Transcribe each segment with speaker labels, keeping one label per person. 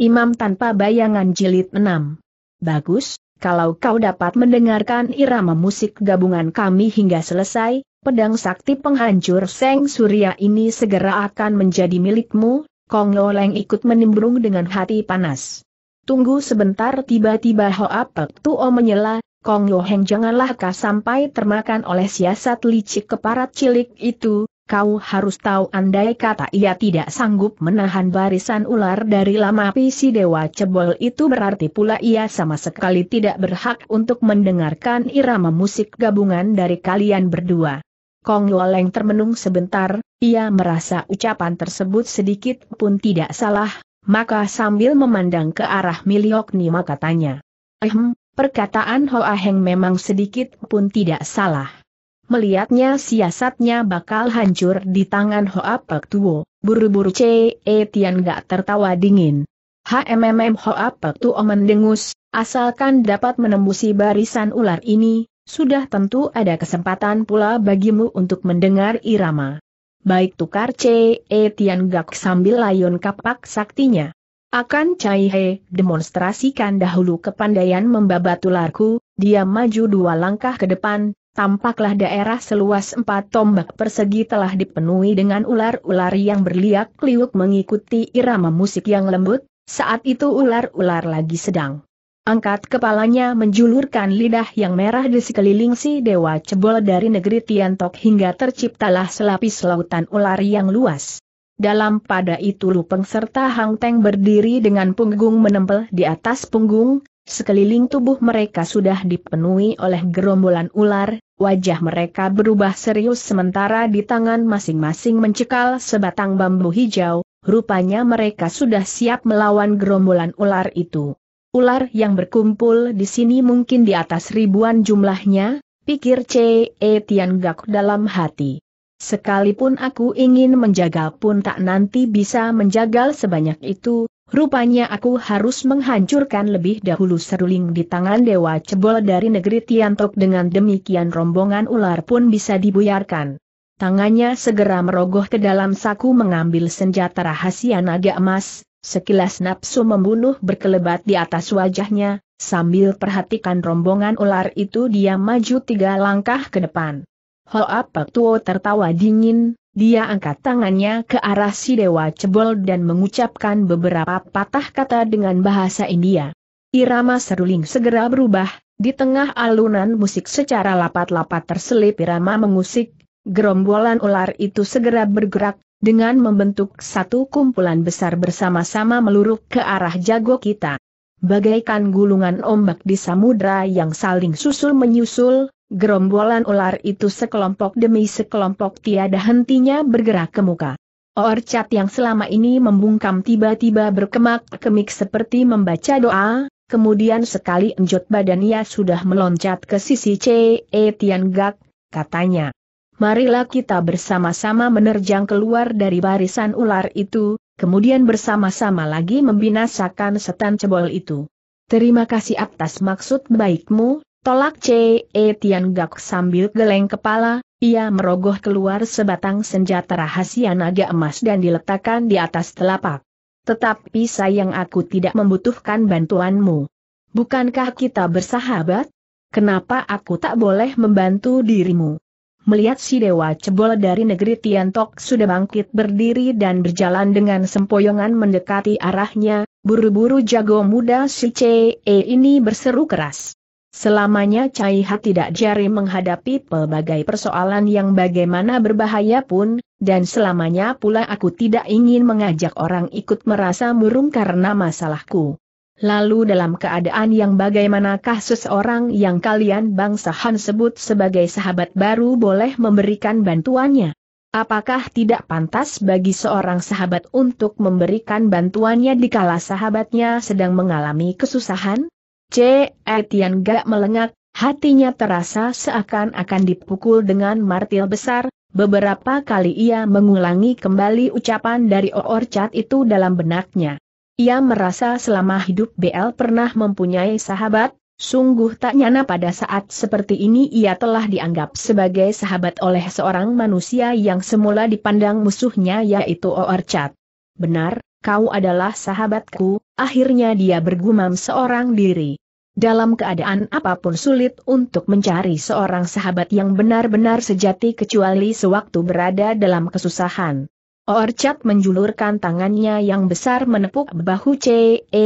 Speaker 1: Imam tanpa bayangan jilid 6. Bagus, kalau kau dapat mendengarkan irama musik gabungan kami hingga selesai, pedang sakti penghancur Seng Surya ini segera akan menjadi milikmu, Kong Loleng ikut menimbrung dengan hati panas. Tunggu sebentar tiba-tiba Hoa Pek Tuo menyela, Kong Loheng janganlah kau sampai termakan oleh siasat licik keparat cilik itu, Kau harus tahu andai kata ia tidak sanggup menahan barisan ular dari lama pisi dewa cebol itu berarti pula ia sama sekali tidak berhak untuk mendengarkan irama musik gabungan dari kalian berdua. Kong Loleng termenung sebentar, ia merasa ucapan tersebut sedikit pun tidak salah, maka sambil memandang ke arah Miliokni maka tanya. Ehm, perkataan Hoa Heng memang sedikit pun tidak salah melihatnya siasatnya bakal hancur di tangan Hoa Pek Tuo, buru-buru C. E. Tian gak tertawa dingin. HMMM Hoa Pek Tuo mendengus, asalkan dapat menembusi barisan ular ini, sudah tentu ada kesempatan pula bagimu untuk mendengar irama. Baik tukar C. E. Tian gak sambil layun kapak saktinya. Akan Cai He demonstrasikan dahulu kepandaian membabat ularku, dia maju dua langkah ke depan, tampaklah daerah seluas empat tombak persegi telah dipenuhi dengan ular-ular yang berliak-liuk mengikuti irama musik yang lembut, saat itu ular-ular lagi sedang. Angkat kepalanya menjulurkan lidah yang merah di sekeliling si dewa cebol dari negeri Tiantok hingga terciptalah selapis lautan ular yang luas. Dalam pada itu Lupeng serta Hang Teng berdiri dengan punggung menempel di atas punggung, Sekeliling tubuh mereka sudah dipenuhi oleh gerombolan ular, wajah mereka berubah serius sementara di tangan masing-masing mencekal sebatang bambu hijau, rupanya mereka sudah siap melawan gerombolan ular itu. Ular yang berkumpul di sini mungkin di atas ribuan jumlahnya, pikir C. E. Tian Gak dalam hati. Sekalipun aku ingin menjagal pun tak nanti bisa menjagal sebanyak itu, Rupanya aku harus menghancurkan lebih dahulu seruling di tangan Dewa Cebol dari negeri Tiantok dengan demikian rombongan ular pun bisa dibuyarkan. Tangannya segera merogoh ke dalam saku mengambil senjata rahasia naga emas, sekilas nafsu membunuh berkelebat di atas wajahnya, sambil perhatikan rombongan ular itu dia maju tiga langkah ke depan. Hoa Pak Tuo tertawa dingin, dia angkat tangannya ke arah si Dewa Cebol dan mengucapkan beberapa patah kata dengan bahasa India. Irama seruling segera berubah, di tengah alunan musik secara lapat-lapat terselip irama mengusik, gerombolan ular itu segera bergerak, dengan membentuk satu kumpulan besar bersama-sama meluruk ke arah jago kita. Bagaikan gulungan ombak di samudra yang saling susul menyusul, Gerombolan ular itu sekelompok demi sekelompok tiada hentinya bergerak ke muka. Orcat yang selama ini membungkam tiba-tiba berkemak-kemik seperti membaca doa, kemudian sekali enjot badannya sudah meloncat ke sisi C. E. Tian Gak, katanya. Marilah kita bersama-sama menerjang keluar dari barisan ular itu, kemudian bersama-sama lagi membinasakan setan cebol itu. Terima kasih atas maksud baikmu, Tolak C. E. Tian Gak sambil geleng kepala, ia merogoh keluar sebatang senjata rahasia naga emas dan diletakkan di atas telapak. Tetapi sayang aku tidak membutuhkan bantuanmu. Bukankah kita bersahabat? Kenapa aku tak boleh membantu dirimu? Melihat si dewa cebol dari negeri Tiantok sudah bangkit berdiri dan berjalan dengan sempoyongan mendekati arahnya, buru-buru jago muda si E ini berseru keras. Selamanya Cai Ha tidak jari menghadapi pelbagai persoalan yang bagaimana berbahaya pun, dan selamanya pula aku tidak ingin mengajak orang ikut merasa murung karena masalahku. Lalu dalam keadaan yang bagaimanakah seseorang yang kalian bangsa Han sebut sebagai sahabat baru boleh memberikan bantuannya? Apakah tidak pantas bagi seorang sahabat untuk memberikan bantuannya dikala sahabatnya sedang mengalami kesusahan? C. Etian gak melengak, hatinya terasa seakan-akan dipukul dengan martil besar, beberapa kali ia mengulangi kembali ucapan dari Oorchat itu dalam benaknya. Ia merasa selama hidup BL pernah mempunyai sahabat, Sungguh tak nyana pada saat seperti ini ia telah dianggap sebagai sahabat oleh seorang manusia yang semula dipandang musuhnya yaitu Oorchat. Benar, kau adalah sahabatku, akhirnya dia bergumam seorang diri. Dalam keadaan apapun sulit untuk mencari seorang sahabat yang benar-benar sejati kecuali sewaktu berada dalam kesusahan. Orchat menjulurkan tangannya yang besar menepuk bahu C. E.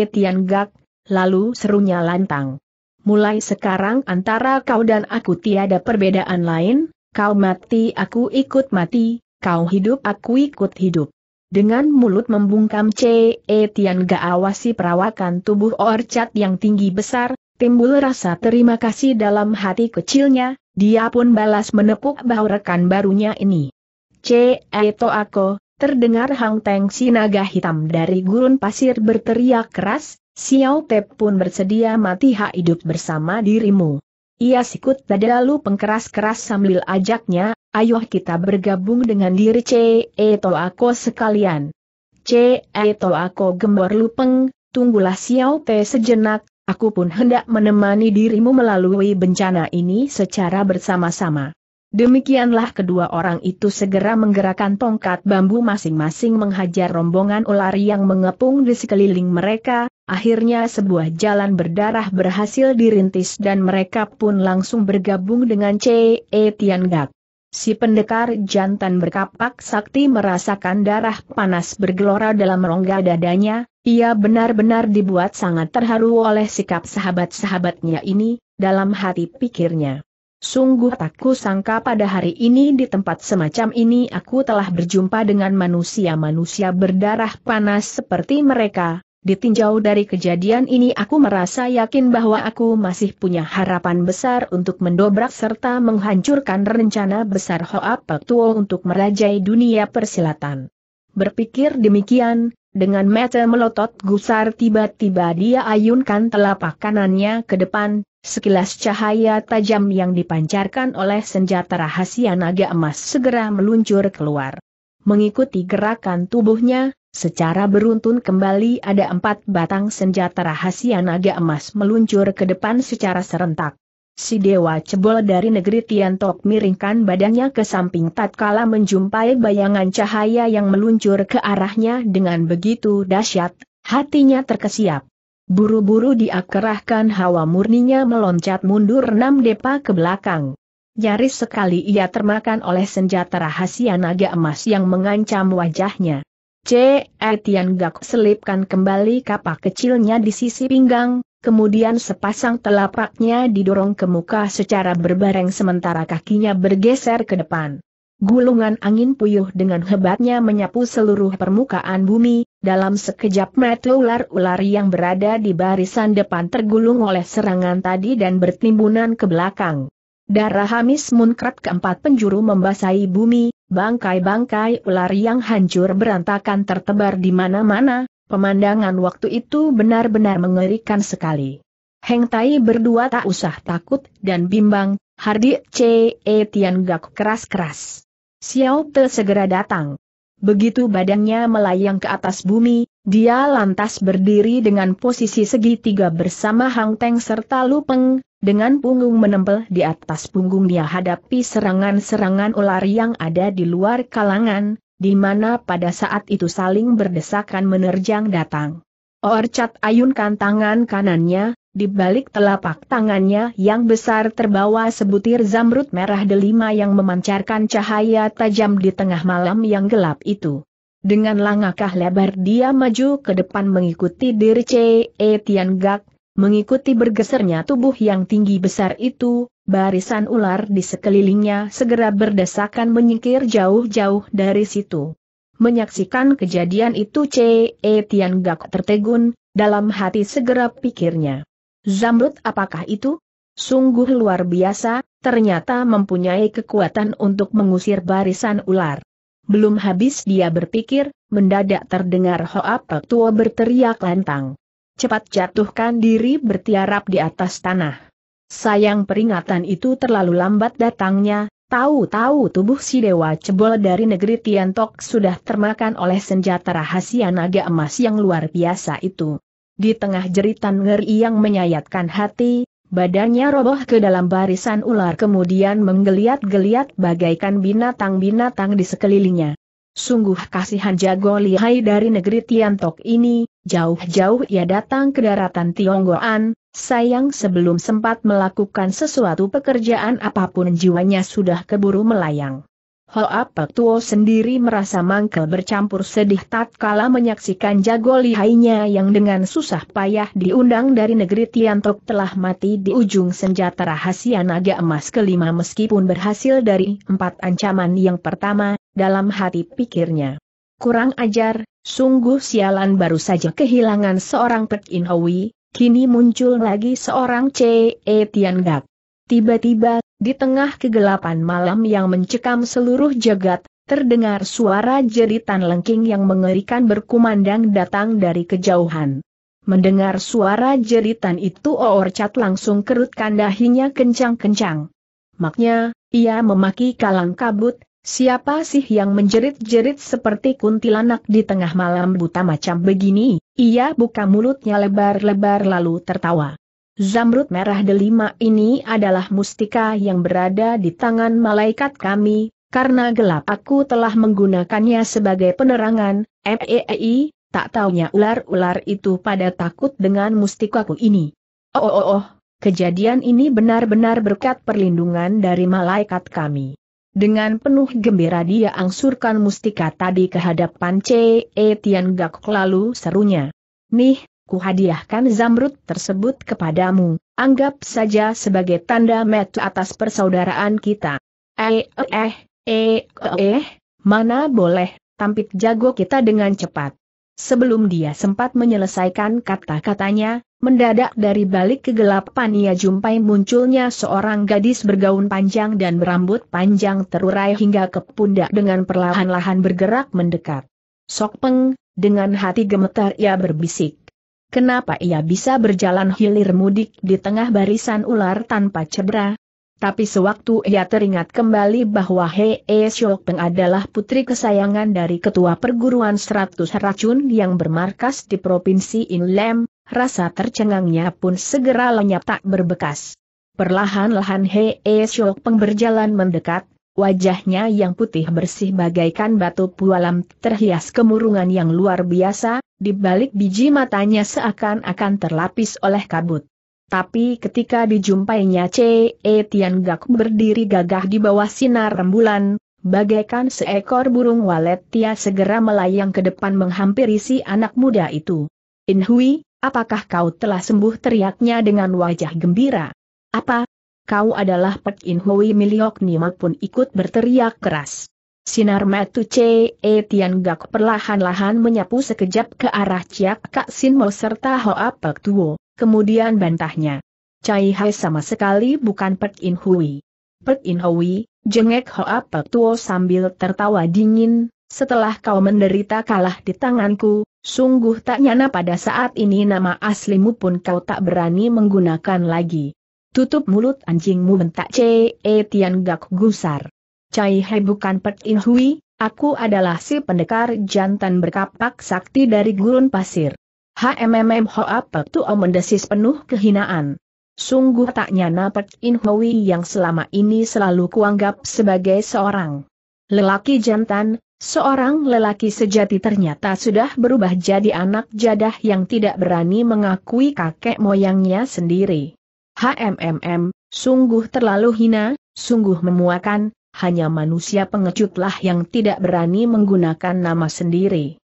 Speaker 1: lalu serunya lantang. Mulai sekarang antara kau dan aku tiada perbedaan lain, kau mati aku ikut mati, kau hidup aku ikut hidup. Dengan mulut membungkam C. E. gak awasi perawakan tubuh orcat yang tinggi besar, timbul rasa terima kasih dalam hati kecilnya, dia pun balas menepuk bahu rekan barunya ini. C. E. Toako, Terdengar Hang Teng si naga hitam dari gurun pasir berteriak keras, Xiao Te pun bersedia mati hak hidup bersama dirimu. Ia sikut dada lalu pengkeras-keras sambil ajaknya Ayo kita bergabung dengan diri C. E. Toako sekalian. C. E. Toako gembor lupeng, tunggulah Xiao Te sejenak, aku pun hendak menemani dirimu melalui bencana ini secara bersama-sama. Demikianlah kedua orang itu segera menggerakkan tongkat bambu masing-masing menghajar rombongan ular yang mengepung di sekeliling mereka, akhirnya sebuah jalan berdarah berhasil dirintis dan mereka pun langsung bergabung dengan C.E. Tiangak. Si pendekar jantan berkapak sakti merasakan darah panas bergelora dalam rongga dadanya, ia benar-benar dibuat sangat terharu oleh sikap sahabat-sahabatnya ini, dalam hati pikirnya. Sungguh tak sangka pada hari ini di tempat semacam ini aku telah berjumpa dengan manusia-manusia berdarah panas seperti mereka, Ditinjau dari kejadian ini aku merasa yakin bahwa aku masih punya harapan besar untuk mendobrak serta menghancurkan rencana besar Hoa Paktuo untuk merajai dunia persilatan. Berpikir demikian, dengan mata melotot gusar tiba-tiba dia ayunkan telapak kanannya ke depan, sekilas cahaya tajam yang dipancarkan oleh senjata rahasia naga emas segera meluncur keluar. Mengikuti gerakan tubuhnya, Secara beruntun kembali ada empat batang senjata rahasia naga emas meluncur ke depan secara serentak. Si dewa cebol dari negeri Tiantok miringkan badannya ke samping tatkala menjumpai bayangan cahaya yang meluncur ke arahnya dengan begitu dahsyat, hatinya terkesiap. Buru-buru diakerahkan hawa murninya meloncat mundur enam depa ke belakang. Nyaris sekali ia termakan oleh senjata rahasia naga emas yang mengancam wajahnya. C. Etian Gak selipkan kembali kapak kecilnya di sisi pinggang, kemudian sepasang telapaknya didorong ke muka secara berbareng sementara kakinya bergeser ke depan. Gulungan angin puyuh dengan hebatnya menyapu seluruh permukaan bumi, dalam sekejap mata ular-ular yang berada di barisan depan tergulung oleh serangan tadi dan bertimbunan ke belakang. Darah hamis munkrat keempat penjuru membasahi bumi, bangkai-bangkai ular yang hancur berantakan tertebar di mana-mana, pemandangan waktu itu benar-benar mengerikan sekali. Heng Tai berdua tak usah takut dan bimbang, Hardi C. E. Tian Gak keras-keras. Xiao Te segera datang. Begitu badannya melayang ke atas bumi, dia lantas berdiri dengan posisi segitiga bersama Hang Teng serta Lu Peng, dengan punggung menempel di atas punggung dia hadapi serangan-serangan ular yang ada di luar kalangan, di mana pada saat itu saling berdesakan menerjang datang. Orcat ayunkan tangan kanannya, di balik telapak tangannya yang besar terbawa sebutir zamrud merah delima yang memancarkan cahaya tajam di tengah malam yang gelap itu. Dengan langkah lebar dia maju ke depan mengikuti diri C.E. Tiangak, Mengikuti bergesernya tubuh yang tinggi besar itu, barisan ular di sekelilingnya segera berdesakan menyingkir jauh-jauh dari situ. Menyaksikan kejadian itu C.E. Tian Gak tertegun, dalam hati segera pikirnya. Zamrud apakah itu? Sungguh luar biasa, ternyata mempunyai kekuatan untuk mengusir barisan ular. Belum habis dia berpikir, mendadak terdengar Hoa Tua berteriak lantang cepat jatuhkan diri bertiarap di atas tanah. Sayang peringatan itu terlalu lambat datangnya, tahu-tahu tubuh si dewa cebol dari negeri Tiantok sudah termakan oleh senjata rahasia naga emas yang luar biasa itu. Di tengah jeritan ngeri yang menyayatkan hati, badannya roboh ke dalam barisan ular kemudian menggeliat-geliat bagaikan binatang-binatang di sekelilingnya. Sungguh kasihan jago lihai dari negeri Tiantok ini, jauh-jauh ia datang ke daratan Tionggoan, sayang sebelum sempat melakukan sesuatu pekerjaan apapun jiwanya sudah keburu melayang. Hoa Tuo sendiri merasa mangkel bercampur sedih tatkala menyaksikan jago lihainya yang dengan susah payah diundang dari negeri Tiantok telah mati di ujung senjata rahasia naga emas kelima meskipun berhasil dari empat ancaman yang pertama, dalam hati pikirnya. Kurang ajar, sungguh sialan baru saja kehilangan seorang Pek In Hui, kini muncul lagi seorang C.E. Tian Gak. Tiba-tiba, di tengah kegelapan malam yang mencekam seluruh jagat, terdengar suara jeritan lengking yang mengerikan berkumandang datang dari kejauhan. Mendengar suara jeritan itu Oorcat langsung kerutkan dahinya kencang-kencang. Maknya, ia memaki kalang kabut, Siapa sih yang menjerit-jerit seperti kuntilanak di tengah malam buta macam begini? Ia buka mulutnya lebar-lebar lalu tertawa. Zamrud merah delima ini adalah mustika yang berada di tangan malaikat kami, karena gelap aku telah menggunakannya sebagai penerangan, MEEI, eh, eh, eh, tak taunya ular-ular itu pada takut dengan mustikaku ini. Oh oh oh, oh. kejadian ini benar-benar berkat perlindungan dari malaikat kami. Dengan penuh gembira dia angsurkan mustika tadi ke hadapan C. E. Tian Gak lalu serunya. Nih, ku hadiahkan zamrud tersebut kepadamu, anggap saja sebagai tanda metu atas persaudaraan kita. Eh, eh, eh, eh, eh, mana boleh, tampit jago kita dengan cepat. Sebelum dia sempat menyelesaikan kata-katanya, Mendadak dari balik kegelapan ia jumpai munculnya seorang gadis bergaun panjang dan berambut panjang terurai hingga ke pundak dengan perlahan-lahan bergerak mendekat. Sok peng, dengan hati gemetar ia berbisik. Kenapa ia bisa berjalan hilir mudik di tengah barisan ular tanpa cedera? Tapi sewaktu ia teringat kembali bahwa Hei -e Shokpeng adalah putri kesayangan dari ketua perguruan seratus racun yang bermarkas di Provinsi Inlem, rasa tercengangnya pun segera lenyap tak berbekas. Perlahan-lahan Hee Syok Peng berjalan mendekat, wajahnya yang putih bersih bagaikan batu pualam terhias kemurungan yang luar biasa, di balik biji matanya seakan-akan terlapis oleh kabut. Tapi ketika dijumpainya C.E. E Tian Gak berdiri gagah di bawah sinar rembulan, bagaikan seekor burung walet ia segera melayang ke depan menghampiri si anak muda itu. In Apakah kau telah sembuh teriaknya dengan wajah gembira? Apa? Kau adalah Pek In Hui Miliok Nima pun ikut berteriak keras. Sinar metu C. E. Tian Gak perlahan-lahan menyapu sekejap ke arah Ciak Kak Sin Mo serta Hoa Pek Tuo, kemudian bantahnya. Cai Hai sama sekali bukan Pek In Hui. Pek In Hui, jengek Hoa Pek Tuo sambil tertawa dingin, setelah kau menderita kalah di tanganku, sungguh tak nyana pada saat ini nama aslimu pun kau tak berani menggunakan lagi. Tutup mulut anjingmu bentak C.E. Eh, Tian Gak Gusar. Cai Hei bukan Pet In Hui, aku adalah si pendekar jantan berkapak sakti dari gurun pasir. HMMM Hoa Pek Tuo mendesis penuh kehinaan. Sungguh tak nyana Pek In Hui yang selama ini selalu kuanggap sebagai seorang lelaki jantan, Seorang lelaki sejati ternyata sudah berubah jadi anak jadah yang tidak berani mengakui kakek moyangnya sendiri. HMMM, sungguh terlalu hina, sungguh memuakan, hanya manusia pengecutlah yang tidak berani menggunakan nama sendiri.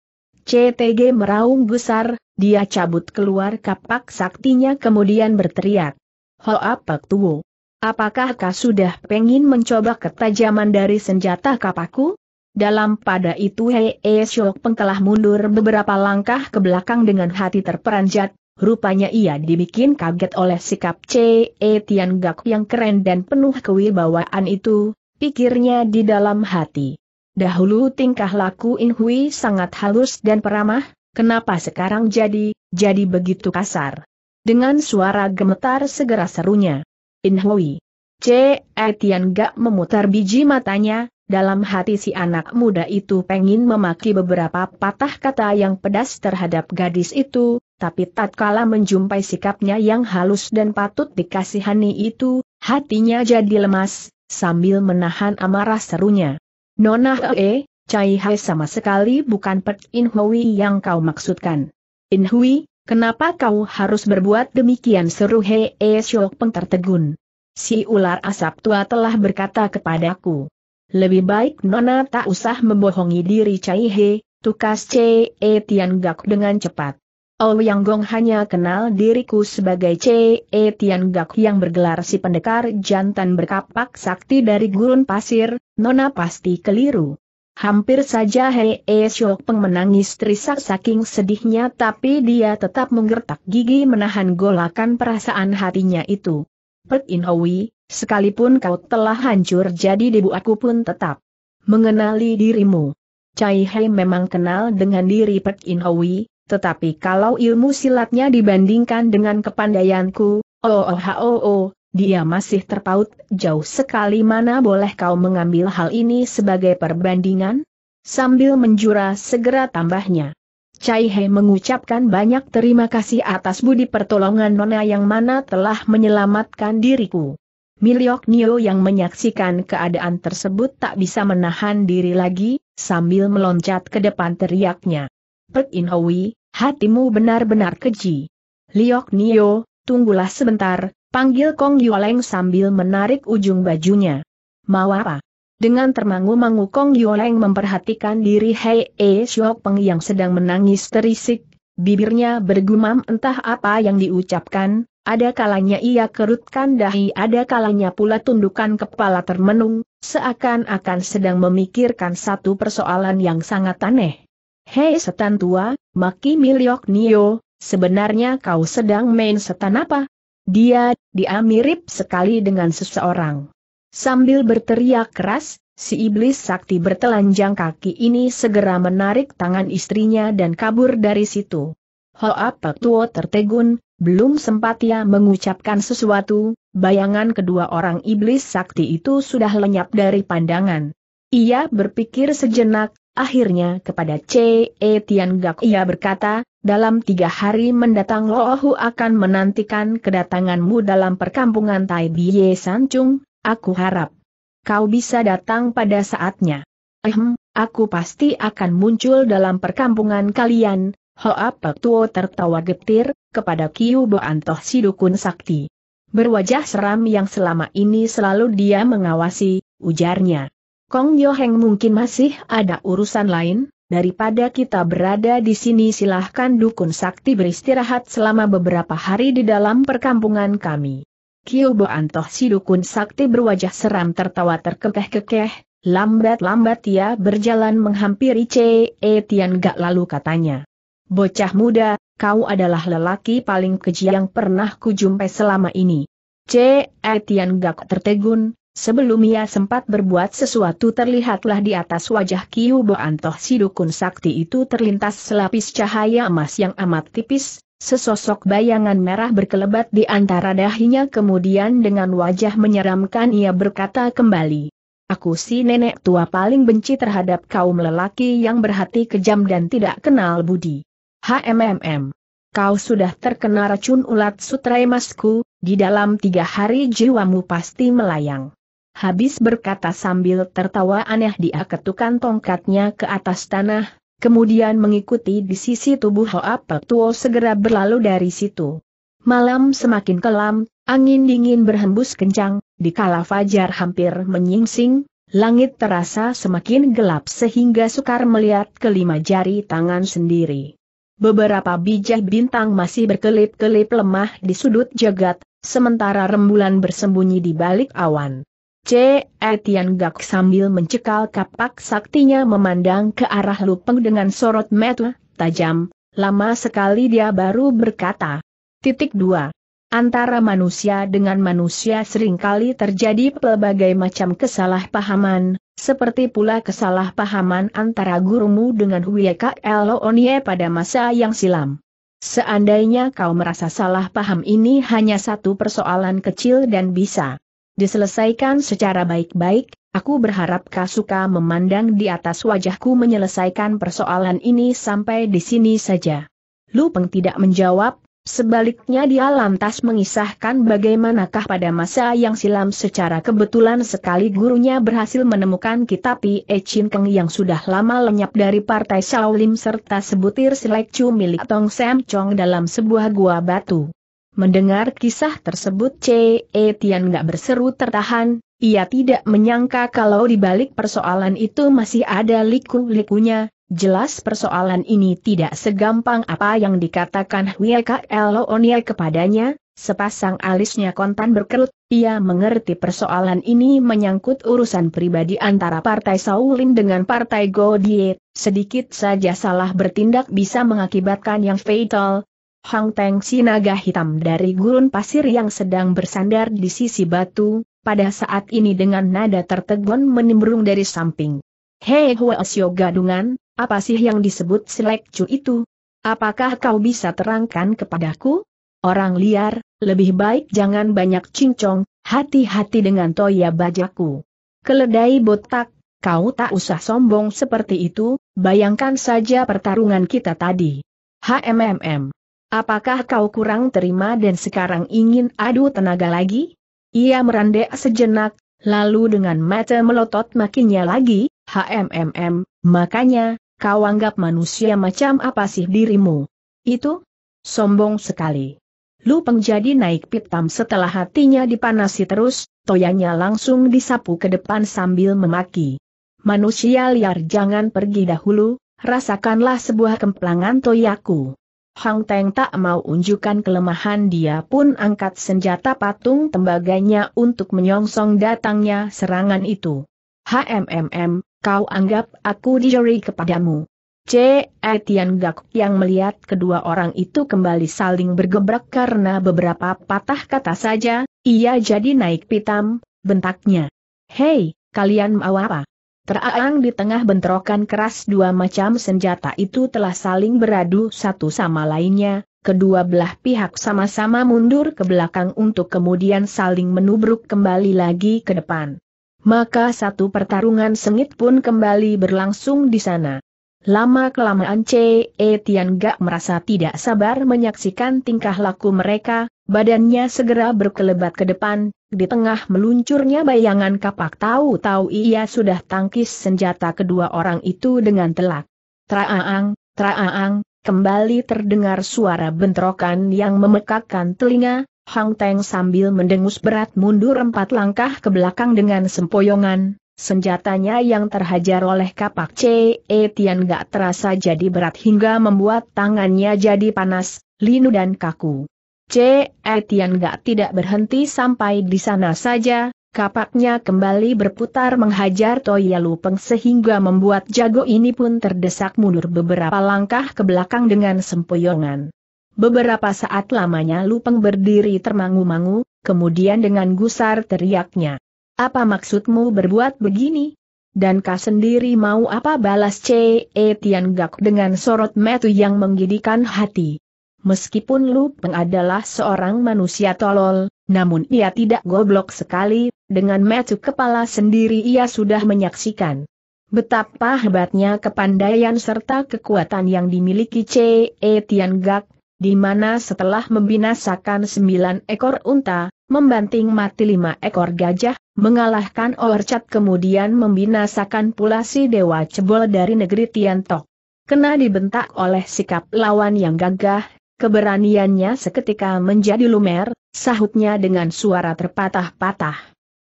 Speaker 1: CTG meraung besar, dia cabut keluar kapak saktinya kemudian berteriak. Ho apak tuwo. Apakah kau sudah pengin mencoba ketajaman dari senjata kapaku? Dalam pada itu Hei e, Shook Peng telah mundur beberapa langkah ke belakang dengan hati terperanjat, rupanya ia dibikin kaget oleh sikap C. E. Tian Gak yang keren dan penuh kewibawaan itu, pikirnya di dalam hati. Dahulu tingkah laku In Hui sangat halus dan peramah, kenapa sekarang jadi, jadi begitu kasar. Dengan suara gemetar segera serunya. In Hui. C. E. Tian Gak memutar biji matanya, dalam hati si anak muda itu pengin memaki beberapa patah kata yang pedas terhadap gadis itu, tapi tatkala menjumpai sikapnya yang halus dan patut dikasihani itu, hatinya jadi lemas, sambil menahan amarah serunya. Nona Hee, Cai Hai sama sekali bukan Pek In Hui yang kau maksudkan. In Hui, kenapa kau harus berbuat demikian seru Hee Shou Peng tertegun. Si ular asap tua telah berkata kepadaku. Lebih baik Nona tak usah membohongi diri Cai He, tukas C. E. Tian Gak dengan cepat. Ouyang oh Gong hanya kenal diriku sebagai C. E. Tian Gak yang bergelar si pendekar jantan berkapak sakti dari gurun pasir, Nona pasti keliru. Hampir saja Hee E Shok Peng menangis terisak saking sedihnya tapi dia tetap menggertak gigi menahan golakan perasaan hatinya itu. Pek In Owi, Sekalipun kau telah hancur jadi debu aku pun tetap mengenali dirimu. Cai Hei memang kenal dengan diri Pek In Hui, tetapi kalau ilmu silatnya dibandingkan dengan kepandaianku, oh oh oh oh, dia masih terpaut jauh sekali mana boleh kau mengambil hal ini sebagai perbandingan? Sambil menjura segera tambahnya. Cai Hei mengucapkan banyak terima kasih atas budi pertolongan Nona yang mana telah menyelamatkan diriku. Miliok Nio yang menyaksikan keadaan tersebut tak bisa menahan diri lagi, sambil meloncat ke depan teriaknya. Pek In Hui, hatimu benar-benar keji. Liok Nio, tunggulah sebentar, panggil Kong Yoleng sambil menarik ujung bajunya. Mau apa? Dengan termangu-mangu Kong Yoleng memperhatikan diri Hei E Shok Peng yang sedang menangis terisik, bibirnya bergumam entah apa yang diucapkan, ada kalanya ia kerutkan dahi ada kalanya pula tundukan kepala termenung, seakan-akan sedang memikirkan satu persoalan yang sangat aneh. Hei setan tua, maki Miliok Nio, sebenarnya kau sedang main setan apa? Dia, dia mirip sekali dengan seseorang. Sambil berteriak keras, si iblis sakti bertelanjang kaki ini segera menarik tangan istrinya dan kabur dari situ. Hoa Tuo tertegun, belum sempat ia mengucapkan sesuatu, bayangan kedua orang iblis sakti itu sudah lenyap dari pandangan. Ia berpikir sejenak, akhirnya kepada C. Etian Tian ia berkata, dalam tiga hari mendatang Lohu akan menantikan kedatanganmu dalam perkampungan Tai Biye Sancung, aku harap. Kau bisa datang pada saatnya. Ehm, aku pasti akan muncul dalam perkampungan kalian, Hoa Pak Tuo tertawa getir, kepada Kiu Boantoh si dukun sakti. Berwajah seram yang selama ini selalu dia mengawasi, ujarnya. Kong Yoheng mungkin masih ada urusan lain, daripada kita berada di sini silahkan dukun sakti beristirahat selama beberapa hari di dalam perkampungan kami. Kiu Boantoh si dukun sakti berwajah seram tertawa terkekeh-kekeh, Lambat-lambat ia berjalan menghampiri C.E. E Tian Gak lalu katanya. Bocah muda, kau adalah lelaki paling keji yang pernah kujumpai selama ini. C. Etian Gak tertegun, sebelum ia sempat berbuat sesuatu terlihatlah di atas wajah Kiu Antoh si dukun sakti itu terlintas selapis cahaya emas yang amat tipis, sesosok bayangan merah berkelebat di antara dahinya kemudian dengan wajah menyeramkan ia berkata kembali. Aku si nenek tua paling benci terhadap kaum lelaki yang berhati kejam dan tidak kenal budi. HMMM. Kau sudah terkena racun ulat sutra emasku, di dalam tiga hari jiwamu pasti melayang. Habis berkata sambil tertawa aneh dia ketukan tongkatnya ke atas tanah, kemudian mengikuti di sisi tubuh Hoa Petuo segera berlalu dari situ. Malam semakin kelam, angin dingin berhembus kencang, Di kala fajar hampir menyingsing, langit terasa semakin gelap sehingga sukar melihat kelima jari tangan sendiri. Beberapa biji bintang masih berkelip-kelip lemah di sudut jagat, sementara rembulan bersembunyi di balik awan. C. Etian Gak sambil mencekal kapak saktinya memandang ke arah Lupeng dengan sorot mata tajam, lama sekali dia baru berkata. Titik 2. Antara manusia dengan manusia seringkali terjadi pelbagai macam kesalahpahaman, seperti pula kesalahpahaman antara gurumu dengan WKL Lo pada masa yang silam. Seandainya kau merasa salah paham ini hanya satu persoalan kecil dan bisa diselesaikan secara baik-baik, aku berharap Kasuka memandang di atas wajahku menyelesaikan persoalan ini sampai di sini saja. Lu Peng tidak menjawab, Sebaliknya dia lantas mengisahkan bagaimanakah pada masa yang silam secara kebetulan sekali gurunya berhasil menemukan kitab E. Chin Keng yang sudah lama lenyap dari partai Shaolim serta sebutir selekcu milik Tong Sam Chong dalam sebuah gua batu. Mendengar kisah tersebut C. E. Tian gak berseru tertahan, ia tidak menyangka kalau di balik persoalan itu masih ada liku-likunya, Jelas persoalan ini tidak segampang apa yang dikatakan Hwie K.L. kepadanya, sepasang alisnya kontan berkerut, ia mengerti persoalan ini menyangkut urusan pribadi antara Partai Saulin dengan Partai Godiet, sedikit saja salah bertindak bisa mengakibatkan yang fatal, Hang Teng si naga hitam dari gurun pasir yang sedang bersandar di sisi batu, pada saat ini dengan nada tertegun menimbrung dari samping. Hei Huasyo gadungan, apa sih yang disebut selekcu itu? Apakah kau bisa terangkan kepadaku? Orang liar, lebih baik jangan banyak cincong, hati-hati dengan toya bajaku. Keledai botak, kau tak usah sombong seperti itu, bayangkan saja pertarungan kita tadi. HMMM. Apakah kau kurang terima dan sekarang ingin adu tenaga lagi? Ia merandek sejenak, lalu dengan mata melotot makinnya lagi, HMMM, makanya, kau anggap manusia macam apa sih dirimu? Itu? Sombong sekali. Lu pengjadi naik pitam setelah hatinya dipanasi terus, toyanya langsung disapu ke depan sambil memaki. Manusia liar jangan pergi dahulu, rasakanlah sebuah kemplangan toyaku. Hang Teng tak mau unjukkan kelemahan dia pun angkat senjata patung tembaganya untuk menyongsong datangnya serangan itu. HMMM, kau anggap aku dijeri kepadamu. C. Etian Gak yang melihat kedua orang itu kembali saling bergebrak karena beberapa patah kata saja, ia jadi naik pitam, bentaknya. Hei, kalian mau apa? Terang di tengah bentrokan keras dua macam senjata itu telah saling beradu satu sama lainnya, kedua belah pihak sama-sama mundur ke belakang untuk kemudian saling menubruk kembali lagi ke depan maka satu pertarungan sengit pun kembali berlangsung di sana. Lama-kelamaan C.E. Tian Gak merasa tidak sabar menyaksikan tingkah laku mereka, badannya segera berkelebat ke depan, di tengah meluncurnya bayangan kapak tahu-tahu ia sudah tangkis senjata kedua orang itu dengan telak. Traaang, traaang, kembali terdengar suara bentrokan yang memekakkan telinga, Hang Teng sambil mendengus berat mundur empat langkah ke belakang dengan sempoyongan, senjatanya yang terhajar oleh kapak C. E. Tian gak terasa jadi berat hingga membuat tangannya jadi panas, linu dan kaku. C. E. Tian gak tidak berhenti sampai di sana saja, kapaknya kembali berputar menghajar Toya Lupeng sehingga membuat jago ini pun terdesak mundur beberapa langkah ke belakang dengan sempoyongan. Beberapa saat lamanya Lupeng berdiri termangu-mangu, kemudian dengan gusar teriaknya. Apa maksudmu berbuat begini? Dan kau sendiri mau apa balas C.E. E Tian Gak dengan sorot metu yang menggidikan hati. Meskipun Lupeng adalah seorang manusia tolol, namun ia tidak goblok sekali, dengan metu kepala sendiri ia sudah menyaksikan. Betapa hebatnya kepandaian serta kekuatan yang dimiliki C.E. E Tian Gak, di mana setelah membinasakan sembilan ekor unta, membanting mati lima ekor gajah, mengalahkan Orcat kemudian membinasakan pula si Dewa Cebol dari negeri Tiantok. Kena dibentak oleh sikap lawan yang gagah, keberaniannya seketika menjadi lumer, sahutnya dengan suara terpatah-patah.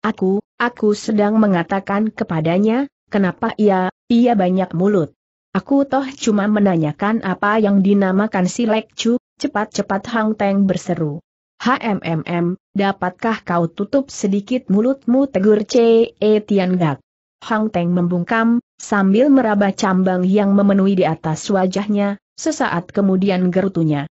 Speaker 1: Aku, aku sedang mengatakan kepadanya, kenapa ia, ia banyak mulut. Aku toh cuma menanyakan apa yang dinamakan si Lekcu, cepat-cepat Hang Teng berseru. HMMM, dapatkah kau tutup sedikit mulutmu tegur C.E. Gak? Hang Teng membungkam, sambil meraba cambang yang memenuhi di atas wajahnya, sesaat kemudian gerutunya.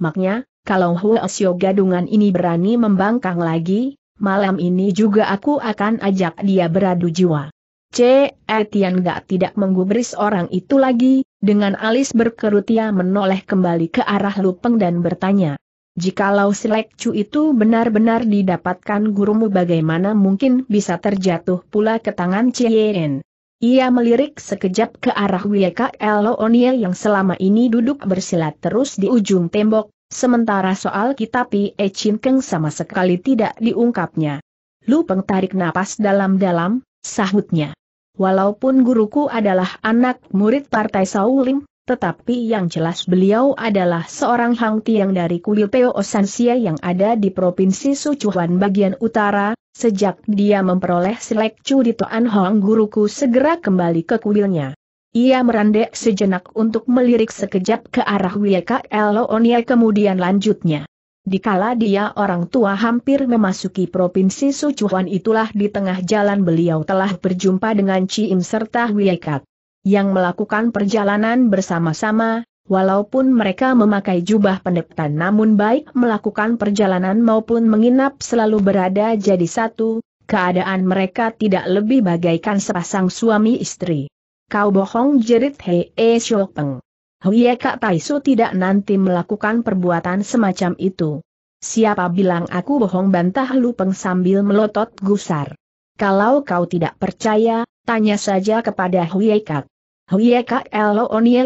Speaker 1: Maknya, kalau Hua Sio gadungan ini berani membangkang lagi, malam ini juga aku akan ajak dia beradu jiwa. C. Etian Gak tidak menggubris orang itu lagi, dengan alis berkerut ia menoleh kembali ke arah Lupeng dan bertanya. Jikalau selekcu itu benar-benar didapatkan gurumu bagaimana mungkin bisa terjatuh pula ke tangan C. Cien. Ia melirik sekejap ke arah WKL Onye yang selama ini duduk bersilat terus di ujung tembok, sementara soal kitab E Keng sama sekali tidak diungkapnya. Lupeng tarik napas dalam-dalam, sahutnya. Walaupun guruku adalah anak murid Partai Saulim, tetapi yang jelas beliau adalah seorang Hang Tiang dari Kuil Teo Osansia yang ada di Provinsi Sichuan bagian utara, sejak dia memperoleh selekcu di Toan Hong guruku segera kembali ke kuilnya. Ia merandek sejenak untuk melirik sekejap ke arah Wieka Elooniel kemudian lanjutnya. Dikala dia orang tua hampir memasuki provinsi Sichuan itulah di tengah jalan beliau telah berjumpa dengan Ciim serta Wiekat. Yang melakukan perjalanan bersama-sama, walaupun mereka memakai jubah pendektan namun baik melakukan perjalanan maupun menginap selalu berada jadi satu, keadaan mereka tidak lebih bagaikan sepasang suami istri. Kau bohong jerit Hei e Peng. Huye oh iya Kak Taisu tidak nanti melakukan perbuatan semacam itu. Siapa bilang aku bohong bantah Lupeng sambil melotot gusar. Kalau kau tidak percaya, tanya saja kepada Huye Kak. Huye Kak e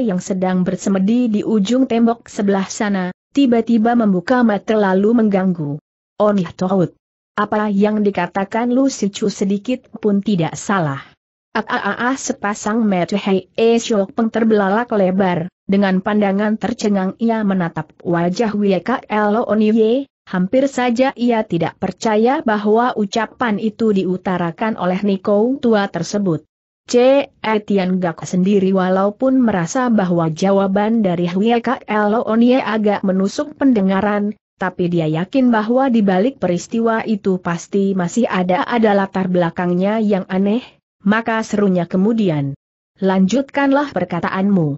Speaker 1: yang sedang bersemedi di ujung tembok sebelah sana, tiba-tiba membuka mata lalu mengganggu. Onih Tohut. Apa yang dikatakan Lu Sicu sedikit pun tidak salah. Aaah sepasang mata Hei Esyok Peng terbelalak lebar, dengan pandangan tercengang ia menatap wajah WKL Oniye, hampir saja ia tidak percaya bahwa ucapan itu diutarakan oleh Niko tua tersebut. C. Etian Gak sendiri walaupun merasa bahwa jawaban dari WKL Onye agak menusuk pendengaran, tapi dia yakin bahwa di balik peristiwa itu pasti masih ada ada latar belakangnya yang aneh, maka serunya kemudian. Lanjutkanlah perkataanmu.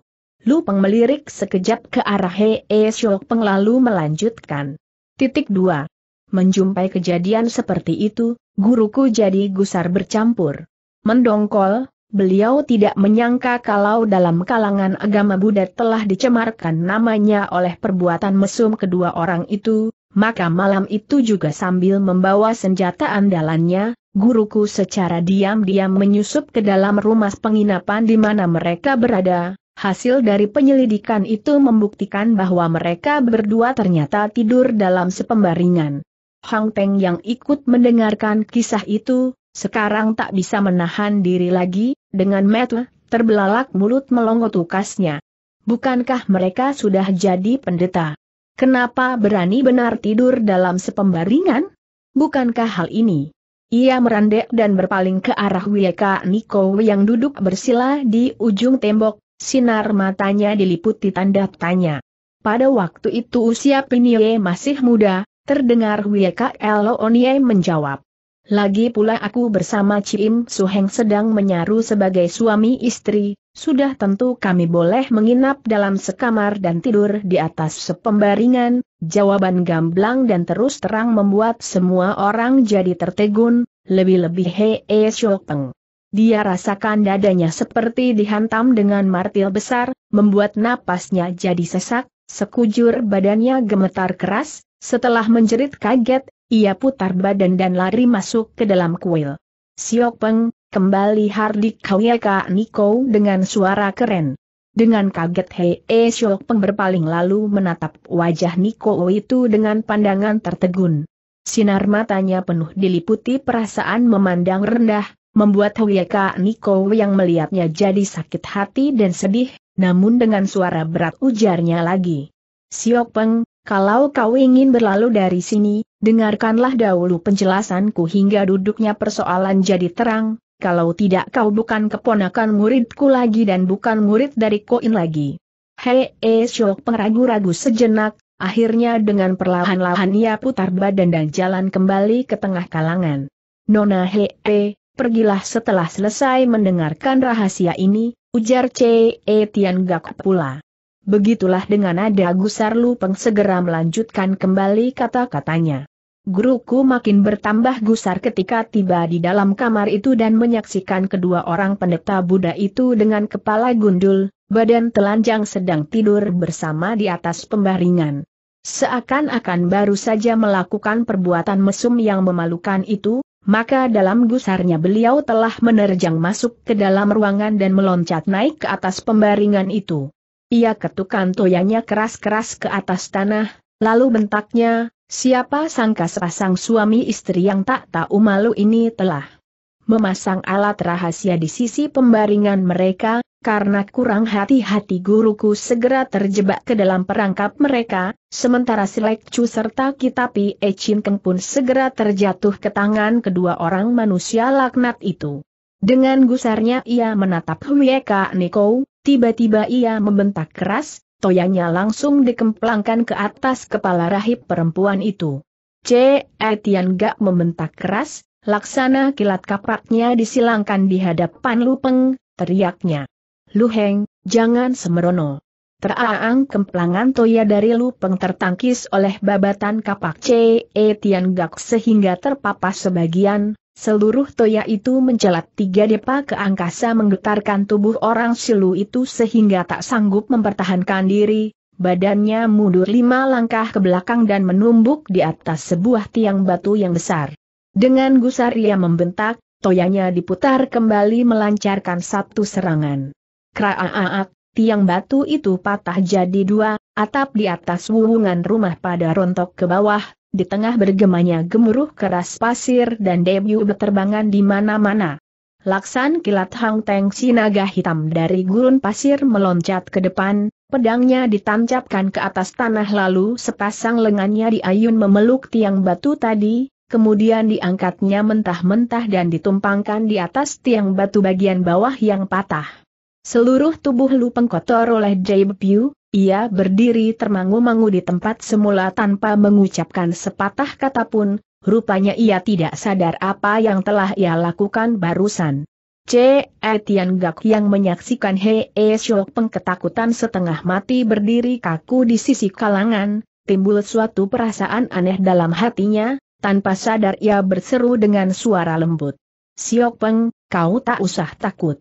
Speaker 1: Lu Peng melirik sekejap ke arah He e Syok Peng lalu melanjutkan. Titik 2. Menjumpai kejadian seperti itu, guruku jadi gusar bercampur. Mendongkol, beliau tidak menyangka kalau dalam kalangan agama Buddha telah dicemarkan namanya oleh perbuatan mesum kedua orang itu, maka malam itu juga sambil membawa senjata andalannya, guruku secara diam-diam menyusup ke dalam rumah penginapan di mana mereka berada. Hasil dari penyelidikan itu membuktikan bahwa mereka berdua ternyata tidur dalam sepembaringan. Hang Teng yang ikut mendengarkan kisah itu, sekarang tak bisa menahan diri lagi, dengan metu, terbelalak mulut melongo tukasnya. Bukankah mereka sudah jadi pendeta? Kenapa berani benar tidur dalam sepembaringan? Bukankah hal ini ia merandek dan berpaling ke arah Wieka Niko yang duduk bersila di ujung tembok, sinar matanya diliputi tanda tanya. Pada waktu itu usia Pinye masih muda, terdengar Wieka Onie menjawab. Lagi pula aku bersama Ciim Suheng sedang menyaru sebagai suami istri, sudah tentu kami boleh menginap dalam sekamar dan tidur di atas sepembaringan, jawaban gamblang dan terus terang membuat semua orang jadi tertegun, lebih-lebih Hee syokeng. Dia rasakan dadanya seperti dihantam dengan martil besar, membuat napasnya jadi sesak, sekujur badannya gemetar keras, setelah menjerit kaget, ia putar badan dan lari masuk ke dalam kuil. Siok Peng, kembali Hardik Kawiaka Niko dengan suara keren. Dengan kaget Hei E Siok Peng berpaling lalu menatap wajah Niko itu dengan pandangan tertegun. Sinar matanya penuh diliputi perasaan memandang rendah, membuat Huyeka Niko yang melihatnya jadi sakit hati dan sedih, namun dengan suara berat ujarnya lagi. Siok Peng, kalau kau ingin berlalu dari sini, Dengarkanlah dahulu penjelasanku hingga duduknya persoalan jadi terang, kalau tidak kau bukan keponakan muridku lagi dan bukan murid dari koin lagi. Hei e Syok peragu-ragu sejenak, akhirnya dengan perlahan-lahan ia putar badan dan jalan kembali ke tengah kalangan. Nona Hei, e, pergilah setelah selesai mendengarkan rahasia ini, ujar C. E. Tian Gak pula. Begitulah dengan nada Gusar Lupeng segera melanjutkan kembali kata-katanya. Guruku makin bertambah gusar ketika tiba di dalam kamar itu dan menyaksikan kedua orang pendeta Buddha itu dengan kepala gundul, badan telanjang sedang tidur bersama di atas pembaringan. Seakan-akan baru saja melakukan perbuatan mesum yang memalukan itu, maka dalam gusarnya beliau telah menerjang masuk ke dalam ruangan dan meloncat naik ke atas pembaringan itu. Ia ketukan toyanya keras-keras ke atas tanah, lalu bentaknya, Siapa sangka sepasang suami istri yang tak tahu malu ini telah memasang alat rahasia di sisi pembaringan mereka, karena kurang hati-hati guruku segera terjebak ke dalam perangkap mereka, sementara Silekcu serta Kitapi Echin Keng pun segera terjatuh ke tangan kedua orang manusia laknat itu. Dengan gusarnya ia menatap Huyeka Niko, tiba-tiba ia membentak keras, toyanya langsung dikemplangkan ke atas kepala rahib perempuan itu. C. Etian Gak membentak keras, laksana kilat kapaknya disilangkan di hadapan Lupeng, teriaknya. Luheng, jangan semerono. Teraang kemplangan toya dari Lupeng tertangkis oleh babatan kapak C. Etian Gak sehingga terpapas sebagian, Seluruh toya itu mencelat tiga depa ke angkasa menggetarkan tubuh orang silu itu sehingga tak sanggup mempertahankan diri, badannya mundur lima langkah ke belakang dan menumbuk di atas sebuah tiang batu yang besar. Dengan gusar ia membentak, toyanya diputar kembali melancarkan satu serangan. Kraaak, tiang batu itu patah jadi dua, atap di atas wuwungan rumah pada rontok ke bawah, di tengah bergemanya gemuruh keras pasir dan debu berterbangan di mana-mana. Laksan kilat Hang Teng Sinaga hitam dari gurun pasir meloncat ke depan, pedangnya ditancapkan ke atas tanah lalu sepasang lengannya diayun memeluk tiang batu tadi, kemudian diangkatnya mentah-mentah dan ditumpangkan di atas tiang batu bagian bawah yang patah. Seluruh tubuh Lupeng kotor oleh Jai Piu, ia berdiri termangu-mangu di tempat semula tanpa mengucapkan sepatah kata pun, rupanya ia tidak sadar apa yang telah ia lakukan barusan. C. Etian Gak yang menyaksikan E. Shok pengketakutan setengah mati berdiri kaku di sisi kalangan, timbul suatu perasaan aneh dalam hatinya, tanpa sadar ia berseru dengan suara lembut. Siok Peng, kau tak usah takut.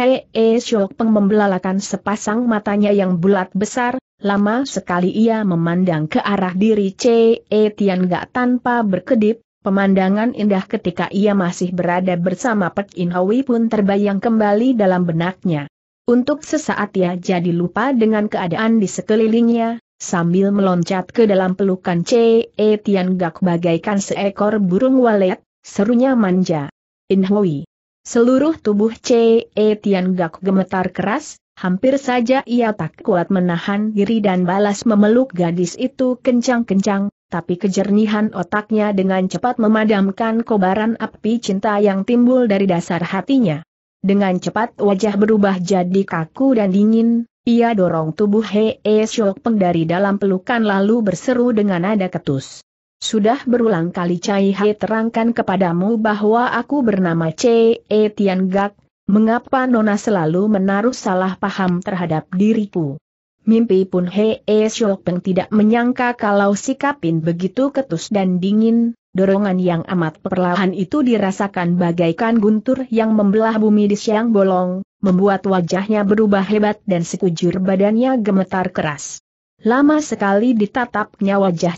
Speaker 1: Hei E Peng membelalakan sepasang matanya yang bulat besar, lama sekali ia memandang ke arah diri C. E Tian Gak tanpa berkedip, pemandangan indah ketika ia masih berada bersama Pek In Hwi pun terbayang kembali dalam benaknya. Untuk sesaat ia jadi lupa dengan keadaan di sekelilingnya, sambil meloncat ke dalam pelukan C. E. Tian Gak bagaikan seekor burung walet, serunya manja. In Hui. Seluruh tubuh C. E. Tian Gak gemetar keras, hampir saja ia tak kuat menahan diri dan balas memeluk gadis itu kencang-kencang, tapi kejernihan otaknya dengan cepat memadamkan kobaran api cinta yang timbul dari dasar hatinya. Dengan cepat wajah berubah jadi kaku dan dingin, ia dorong tubuh E Shok Peng dari dalam pelukan lalu berseru dengan nada ketus. Sudah berulang kali Cai He terangkan kepadamu bahwa aku bernama C. E. Tian Gak, mengapa Nona selalu menaruh salah paham terhadap diriku? Mimpi pun He E. Peng tidak menyangka kalau sikapin begitu ketus dan dingin, dorongan yang amat perlahan itu dirasakan bagaikan guntur yang membelah bumi di siang bolong, membuat wajahnya berubah hebat dan sekujur badannya gemetar keras. Lama sekali ditatapnya wajah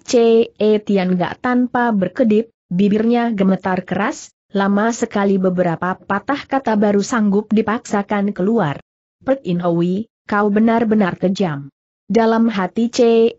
Speaker 1: E. Tian gak tanpa berkedip, bibirnya gemetar keras, lama sekali beberapa patah kata baru sanggup dipaksakan keluar. Pek In Hui, kau benar-benar kejam. Dalam hati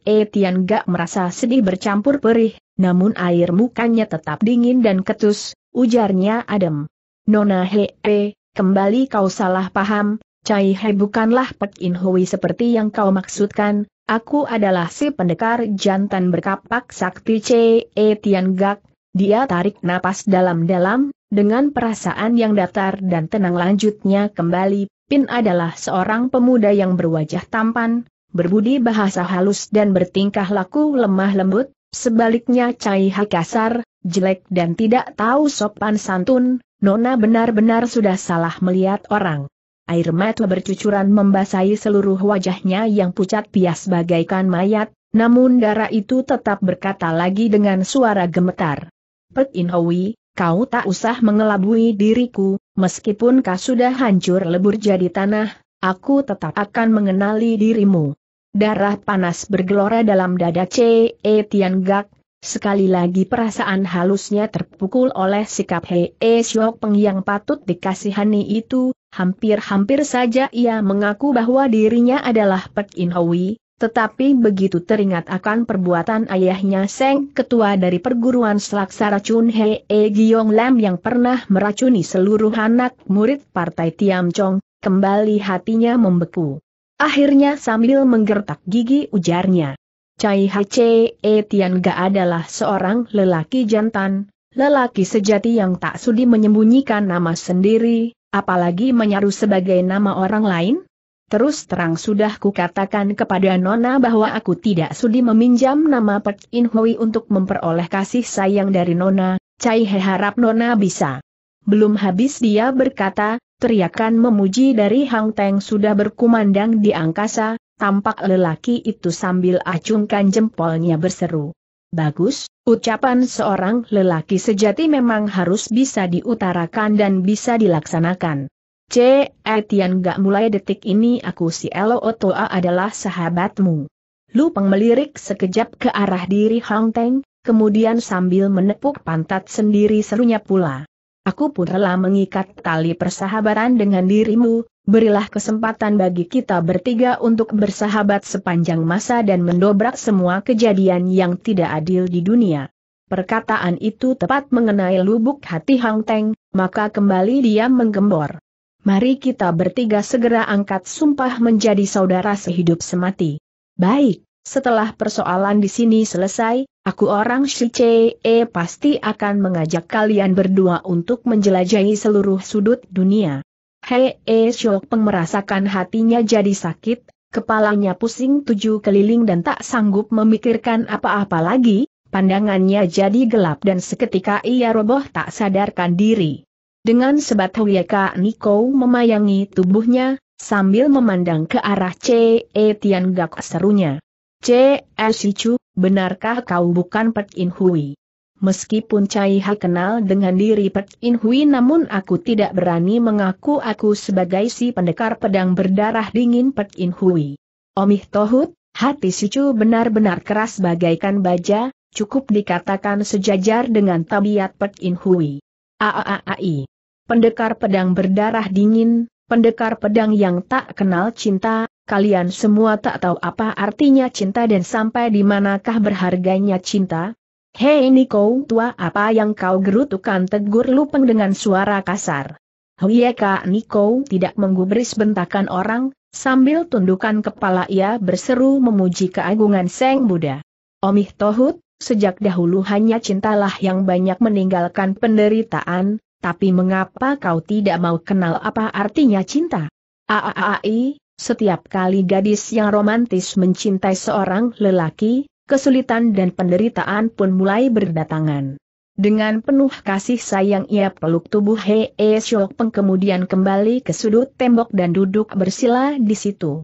Speaker 1: E. Tian gak merasa sedih bercampur perih, namun air mukanya tetap dingin dan ketus, ujarnya adem. Nona Hei, kembali kau salah paham, Cai He bukanlah Pek In Hui seperti yang kau maksudkan, Aku adalah si pendekar jantan berkapak sakti C. E Tian Gak, dia tarik napas dalam-dalam, dengan perasaan yang datar dan tenang lanjutnya kembali, Pin adalah seorang pemuda yang berwajah tampan, berbudi bahasa halus dan bertingkah laku lemah lembut, sebaliknya Cai kasar, jelek dan tidak tahu sopan santun, Nona benar-benar sudah salah melihat orang air mata bercucuran membasahi seluruh wajahnya yang pucat pias bagaikan mayat, namun darah itu tetap berkata lagi dengan suara gemetar. Pek In Hoi, kau tak usah mengelabui diriku, meskipun kau sudah hancur lebur jadi tanah, aku tetap akan mengenali dirimu. Darah panas bergelora dalam dada C.E. E Tian Gak, Sekali lagi perasaan halusnya terpukul oleh sikap Hee Syok Peng yang patut dikasihani itu, Hampir-hampir saja ia mengaku bahwa dirinya adalah Pek In Hui, tetapi begitu teringat akan perbuatan ayahnya Seng Ketua dari perguruan Selaksara Chun E Giong Lam yang pernah meracuni seluruh anak murid Partai Tiam Chong, kembali hatinya membeku. Akhirnya sambil menggertak gigi ujarnya. Cai Hace E Tian Ga adalah seorang lelaki jantan, lelaki sejati yang tak sudi menyembunyikan nama sendiri, apalagi menyaru sebagai nama orang lain? Terus terang sudah kukatakan kepada Nona bahwa aku tidak sudi meminjam nama Pek In Hui untuk memperoleh kasih sayang dari Nona, Cai He harap Nona bisa. Belum habis dia berkata, teriakan memuji dari Hang Teng sudah berkumandang di angkasa, tampak lelaki itu sambil acungkan jempolnya berseru. Bagus, ucapan seorang lelaki sejati memang harus bisa diutarakan dan bisa dilaksanakan. C. Etian gak mulai detik ini aku si Elo Otoa adalah sahabatmu. Lu melirik sekejap ke arah diri Hang Teng, kemudian sambil menepuk pantat sendiri serunya pula. Aku pun rela mengikat tali persahabatan dengan dirimu, berilah kesempatan bagi kita bertiga untuk bersahabat sepanjang masa dan mendobrak semua kejadian yang tidak adil di dunia. Perkataan itu tepat mengenai lubuk hati Hang Teng, maka kembali dia menggembor. Mari kita bertiga segera angkat sumpah menjadi saudara sehidup semati. Baik, setelah persoalan di sini selesai, aku orang Shice eh, pasti akan mengajak kalian berdua untuk menjelajahi seluruh sudut dunia. Hei E eh, Peng merasakan hatinya jadi sakit, kepalanya pusing tujuh keliling dan tak sanggup memikirkan apa-apa lagi, pandangannya jadi gelap dan seketika ia roboh tak sadarkan diri. Dengan sebat Huyeka ya Niko memayangi tubuhnya, sambil memandang ke arah C.E. Tian Gak serunya. C.E. Eh, Sichu, benarkah kau bukan Pek In Hui? Meskipun Cai Ha kenal dengan diri Pek In Hui namun aku tidak berani mengaku aku sebagai si pendekar pedang berdarah dingin Pek In Hui. Omih Tohut, hati si Chu benar-benar keras bagaikan baja, cukup dikatakan sejajar dengan tabiat Pek In Hui. Aaai. Pendekar pedang berdarah dingin, pendekar pedang yang tak kenal cinta, kalian semua tak tahu apa artinya cinta dan sampai di manakah berharganya cinta, Hei Niko tua apa yang kau gerutukan tegur Lupeng dengan suara kasar. Huyeka Niko tidak menggubris bentakan orang, sambil tundukan kepala ia berseru memuji keagungan Seng Buddha. Omih Tohut, sejak dahulu hanya cintalah yang banyak meninggalkan penderitaan, tapi mengapa kau tidak mau kenal apa artinya cinta? Aaai, setiap kali gadis yang romantis mencintai seorang lelaki, kesulitan dan penderitaan pun mulai berdatangan. Dengan penuh kasih sayang ia peluk tubuh Hee e Shok Peng kemudian kembali ke sudut tembok dan duduk bersila di situ.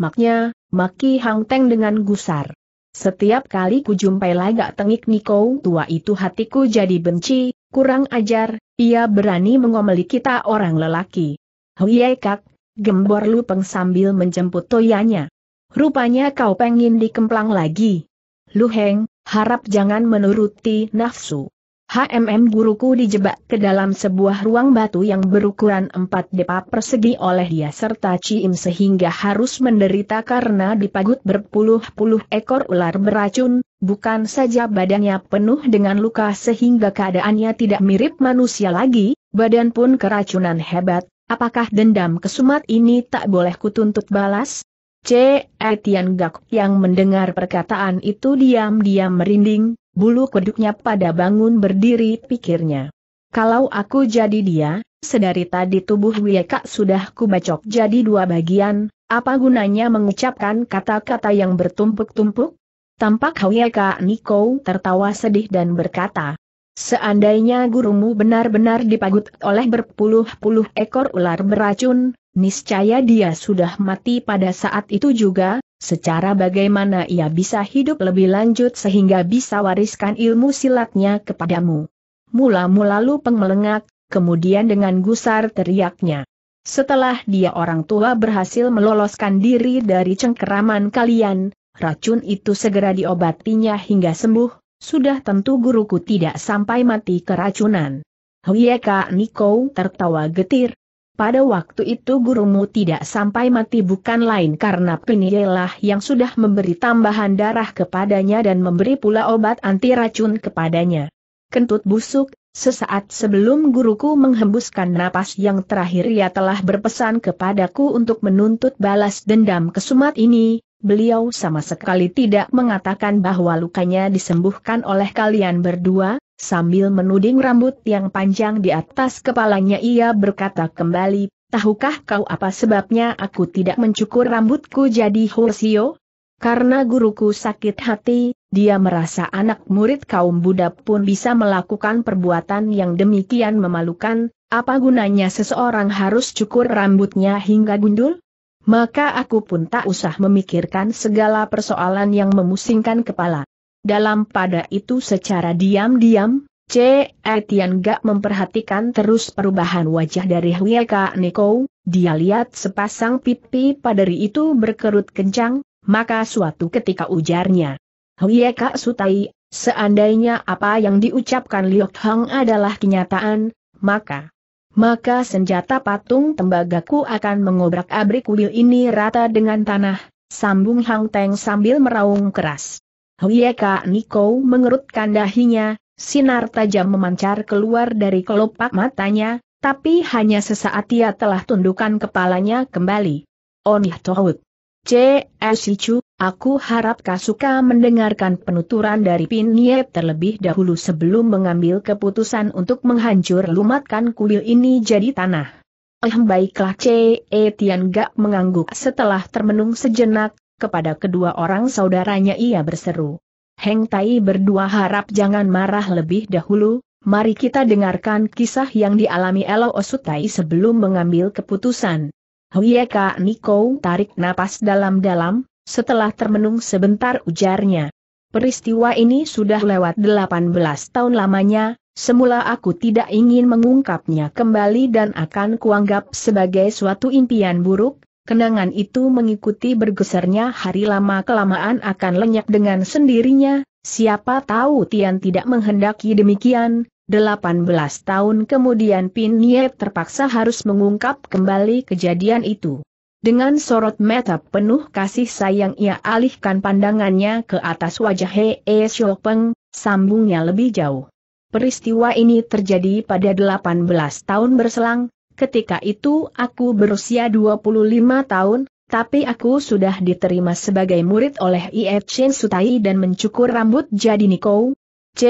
Speaker 1: Maknya, maki Hang Teng dengan gusar. Setiap kali ku jumpai lagak tengik Niko tua itu hatiku jadi benci, kurang ajar, ia berani mengomeli kita orang lelaki. Huyai kak, gembor Lu Peng sambil menjemput toyanya. Rupanya kau pengin dikemplang lagi. Luheng, harap jangan menuruti nafsu. HMM guruku dijebak ke dalam sebuah ruang batu yang berukuran 4 depa persegi oleh dia serta Ciim sehingga harus menderita karena dipagut berpuluh-puluh ekor ular beracun, bukan saja badannya penuh dengan luka sehingga keadaannya tidak mirip manusia lagi, badan pun keracunan hebat, apakah dendam kesumat ini tak boleh kutuntut balas? C. Etian Gak yang mendengar perkataan itu diam-diam merinding, bulu keduknya pada bangun berdiri pikirnya. Kalau aku jadi dia, sedari tadi tubuh Wieka sudah kubacok jadi dua bagian, apa gunanya mengucapkan kata-kata yang bertumpuk-tumpuk? Tampak Wieka Niko tertawa sedih dan berkata, Seandainya gurumu benar-benar dipagut oleh berpuluh-puluh ekor ular beracun, Niscaya dia sudah mati pada saat itu juga, secara bagaimana ia bisa hidup lebih lanjut sehingga bisa wariskan ilmu silatnya kepadamu. Mula-mula lu pengmelengak, kemudian dengan gusar teriaknya. Setelah dia orang tua berhasil meloloskan diri dari cengkeraman kalian, racun itu segera diobatinya hingga sembuh, sudah tentu guruku tidak sampai mati keracunan. Huyeka Niko tertawa getir, pada waktu itu gurumu tidak sampai mati bukan lain karena Penielah yang sudah memberi tambahan darah kepadanya dan memberi pula obat anti racun kepadanya. Kentut busuk, sesaat sebelum guruku menghembuskan napas yang terakhir ia telah berpesan kepadaku untuk menuntut balas dendam kesumat ini, beliau sama sekali tidak mengatakan bahwa lukanya disembuhkan oleh kalian berdua, Sambil menuding rambut yang panjang di atas kepalanya ia berkata kembali, Tahukah kau apa sebabnya aku tidak mencukur rambutku jadi Hulsio? Karena guruku sakit hati, dia merasa anak murid kaum Buddha pun bisa melakukan perbuatan yang demikian memalukan, apa gunanya seseorang harus cukur rambutnya hingga gundul? Maka aku pun tak usah memikirkan segala persoalan yang memusingkan kepala. Dalam pada itu secara diam-diam, C. Etian gak memperhatikan terus perubahan wajah dari Hueka Niko, dia lihat sepasang pipi padari itu berkerut kencang, maka suatu ketika ujarnya. Hueka Sutai, seandainya apa yang diucapkan Liok Hang adalah kenyataan, maka maka senjata patung tembagaku akan mengobrak-abrik kuil ini rata dengan tanah, sambung Hang Teng sambil meraung keras. Huyeka Niko mengerutkan dahinya, sinar tajam memancar keluar dari kelopak matanya, tapi hanya sesaat ia telah tundukkan kepalanya kembali. Onih ya Tohut. C. Esichu, aku harap kau suka mendengarkan penuturan dari Pin terlebih dahulu sebelum mengambil keputusan untuk menghancur lumatkan kuil ini jadi tanah. Eh baiklah C. E. Tian Gak mengangguk setelah termenung sejenak, kepada kedua orang saudaranya ia berseru. Heng Tai berdua harap jangan marah lebih dahulu, mari kita dengarkan kisah yang dialami Elo Osutai sebelum mengambil keputusan. Huyeka Niko tarik napas dalam-dalam, setelah termenung sebentar ujarnya. Peristiwa ini sudah lewat 18 tahun lamanya, semula aku tidak ingin mengungkapnya kembali dan akan kuanggap sebagai suatu impian buruk, kenangan itu mengikuti bergesernya hari lama-kelamaan akan lenyap dengan sendirinya, siapa tahu Tian tidak menghendaki demikian, 18 tahun kemudian Pin Nye terpaksa harus mengungkap kembali kejadian itu. Dengan sorot mata penuh kasih sayang ia alihkan pandangannya ke atas wajah He e Peng, sambungnya lebih jauh. Peristiwa ini terjadi pada 18 tahun berselang, Ketika itu aku berusia 25 tahun, tapi aku sudah diterima sebagai murid oleh IF Chen Sutai dan mencukur rambut jadi Niko. C.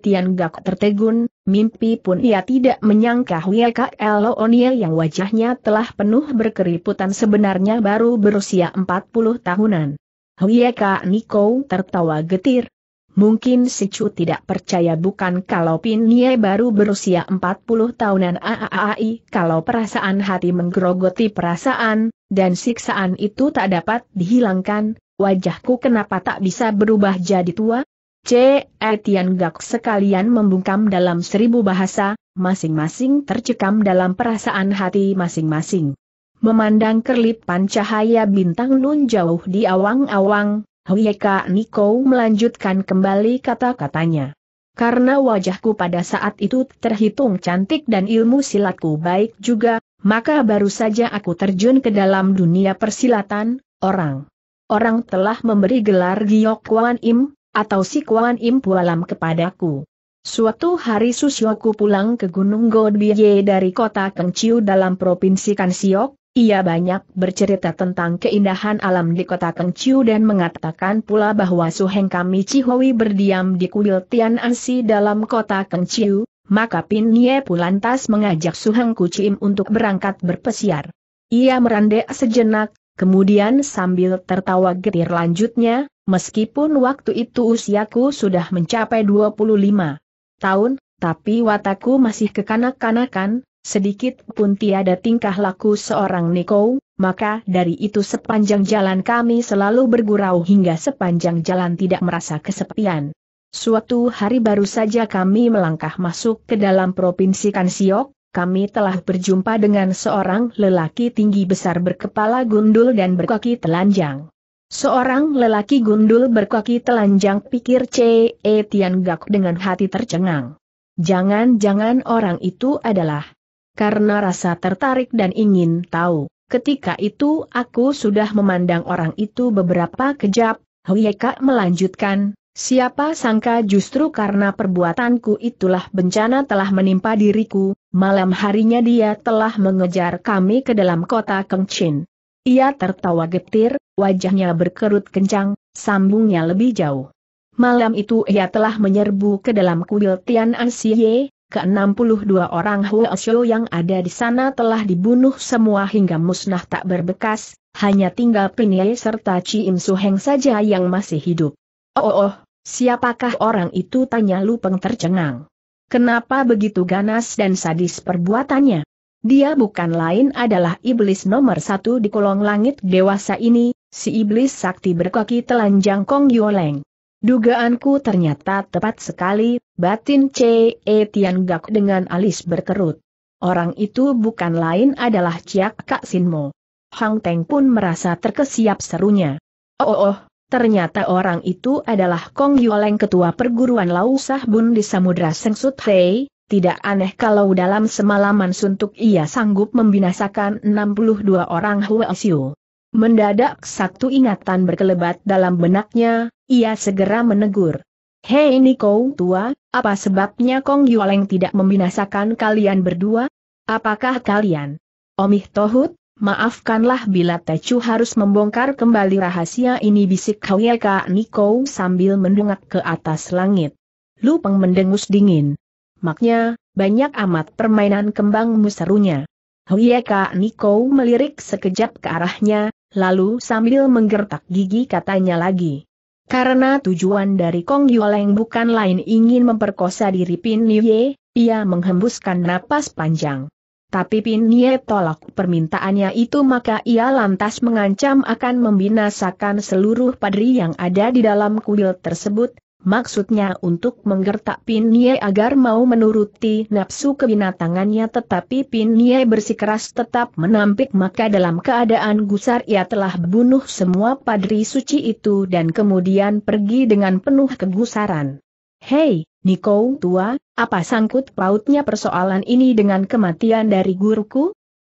Speaker 1: Tian Gak tertegun, mimpi pun ia tidak menyangka Wiaka Elonia yang wajahnya telah penuh berkeriputan sebenarnya baru berusia 40 tahunan. Wiaka Niko tertawa getir, Mungkin si Chu tidak percaya bukan kalau Pin Ye baru berusia 40 tahunan AAAI kalau perasaan hati menggerogoti perasaan, dan siksaan itu tak dapat dihilangkan, wajahku kenapa tak bisa berubah jadi tua? C. Etian Gak sekalian membungkam dalam seribu bahasa, masing-masing tercekam dalam perasaan hati masing-masing. Memandang kerlipan cahaya bintang nun jauh di awang-awang, Hoieka oh iya, Niko melanjutkan kembali kata-katanya. Karena wajahku pada saat itu terhitung cantik dan ilmu silatku baik juga, maka baru saja aku terjun ke dalam dunia persilatan, orang. Orang telah memberi gelar Giyok Kuan Im, atau si Kuan Im Pualam kepadaku. Suatu hari Susyoku pulang ke Gunung Godbiye dari kota Kengciu dalam Provinsi Kansiok, ia banyak bercerita tentang keindahan alam di kota Kengciu dan mengatakan pula bahwa Su Heng kami Cihowi berdiam di kuil Tian Ansi dalam kota Kengciu, maka Pin Nye Pulantas mengajak Su Heng untuk berangkat berpesiar. Ia merandek sejenak, kemudian sambil tertawa getir lanjutnya, meskipun waktu itu usiaku sudah mencapai 25 tahun, tapi wataku masih kekanak-kanakan, sedikit pun tiada tingkah laku seorang Niko, maka dari itu sepanjang jalan kami selalu bergurau hingga sepanjang jalan tidak merasa kesepian. Suatu hari baru saja kami melangkah masuk ke dalam provinsi Kansiok, kami telah berjumpa dengan seorang lelaki tinggi besar berkepala gundul dan berkaki telanjang. Seorang lelaki gundul berkaki telanjang pikir C.E. Tian Gak dengan hati tercengang. Jangan-jangan orang itu adalah karena rasa tertarik dan ingin tahu. Ketika itu aku sudah memandang orang itu beberapa kejap, Huyeka melanjutkan, siapa sangka justru karena perbuatanku itulah bencana telah menimpa diriku, malam harinya dia telah mengejar kami ke dalam kota Kengchin. Ia tertawa getir, wajahnya berkerut kencang, sambungnya lebih jauh. Malam itu ia telah menyerbu ke dalam kuil Tian Asye, ke-62 orang Huosho yang ada di sana telah dibunuh semua hingga musnah tak berbekas, hanya tinggal Pinye serta Chi Im Suheng saja yang masih hidup. Oh, oh, oh, siapakah orang itu tanya Lupeng tercengang. Kenapa begitu ganas dan sadis perbuatannya? Dia bukan lain adalah iblis nomor satu di kolong langit dewasa ini, si iblis sakti berkaki telanjang Kong Yoleng. Dugaanku ternyata tepat sekali, Batin C. E. Tian Gak dengan alis berkerut. Orang itu bukan lain adalah Ciak Kak Sinmo. Hang Teng pun merasa terkesiap serunya. Oh, oh, oh ternyata orang itu adalah Kong Yoleng ketua perguruan Lausah Bun di Samudra Sengsut Hei, tidak aneh kalau dalam semalaman suntuk ia sanggup membinasakan 62 orang Huasiu. Mendadak satu ingatan berkelebat dalam benaknya, ia segera menegur. Hei Niko tua, apa sebabnya Kong Yualeng tidak membinasakan kalian berdua? Apakah kalian? Omih Tohut, maafkanlah bila Tecu harus membongkar kembali rahasia ini bisik Kawieka Niko sambil mendongak ke atas langit. Lupeng mendengus dingin. Maknya, banyak amat permainan kembang serunya. Huyeka Niko melirik sekejap ke arahnya, lalu sambil menggertak gigi katanya lagi. Karena tujuan dari Kong Yoleng bukan lain ingin memperkosa diri Pin Nye, ia menghembuskan napas panjang. Tapi Pin Nye tolak permintaannya itu maka ia lantas mengancam akan membinasakan seluruh padri yang ada di dalam kuil tersebut, Maksudnya untuk menggertak Pin Nye agar mau menuruti nafsu kebinatangannya tetapi Pin Nye bersikeras tetap menampik maka dalam keadaan gusar ia telah bunuh semua padri suci itu dan kemudian pergi dengan penuh kegusaran. Hei, Niko tua, apa sangkut pautnya persoalan ini dengan kematian dari guruku?